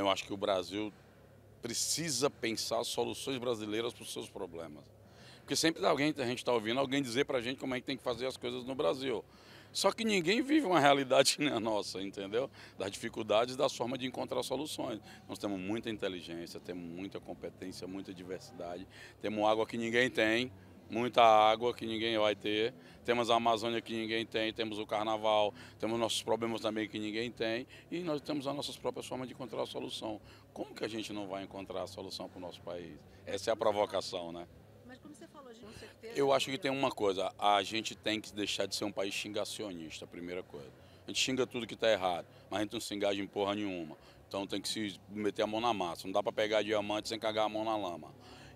Eu acho que o Brasil precisa pensar soluções brasileiras para os seus problemas. Porque sempre alguém, a gente está ouvindo alguém dizer para a gente como é que tem que fazer as coisas no Brasil. Só que ninguém vive uma realidade que nem a nossa, entendeu? Das dificuldades das formas de encontrar soluções. Nós temos muita inteligência, temos muita competência, muita diversidade, temos água que ninguém tem, muita água que ninguém vai ter, temos a Amazônia que ninguém tem, temos o carnaval, temos nossos problemas também que ninguém tem e nós temos as nossas próprias formas de encontrar a solução. Como que a gente não vai encontrar a solução para o nosso país? Essa é a provocação, né? Mas como você falou, de certeza... Eu acho que tem uma coisa, a gente tem que deixar de ser um país xingacionista, a primeira coisa. A gente xinga tudo que está errado, mas a gente não se engaja em porra nenhuma. Então tem que se meter a mão na massa, não dá para pegar diamante sem cagar a mão na lama.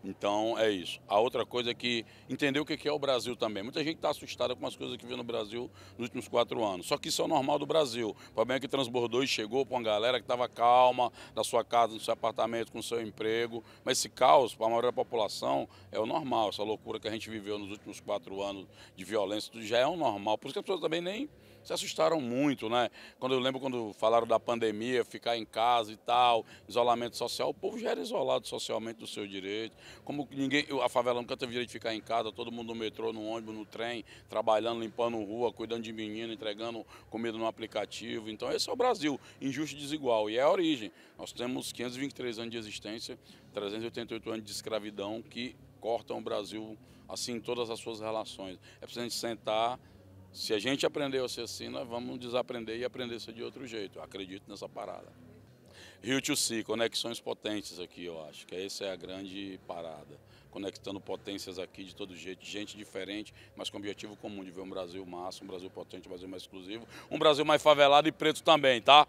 Então é isso. A outra coisa é que entender o que é o Brasil também. Muita gente está assustada com as coisas que viu no Brasil nos últimos quatro anos. Só que isso é o normal do Brasil. O problema é que transbordou e chegou para uma galera que estava calma, da sua casa, do seu apartamento, com o seu emprego. Mas esse caos, para a maioria da população, é o normal. Essa loucura que a gente viveu nos últimos quatro anos de violência já é o normal. Por isso que as pessoas também nem se assustaram muito, né? Quando eu lembro quando falaram da pandemia, ficar em casa e tal, isolamento social, o povo já era isolado socialmente do seu direito. Como ninguém, a favela nunca teve direito de ficar em casa, todo mundo no metrô, no ônibus, no trem, trabalhando, limpando rua, cuidando de menino, entregando comida no aplicativo. Então esse é o Brasil, injusto e desigual. E é a origem. Nós temos 523 anos de existência, 388 anos de escravidão que cortam o Brasil assim em todas as suas relações. É preciso a gente sentar, se a gente aprendeu a ser assim, nós vamos desaprender e aprender a ser de outro jeito. Eu acredito nessa parada. Rio to Sea, conexões potentes aqui, eu acho, que essa é a grande parada. Conectando potências aqui de todo jeito, gente diferente, mas com objetivo comum de ver um Brasil massa, um Brasil potente, um Brasil mais exclusivo, um Brasil mais favelado e preto também, tá?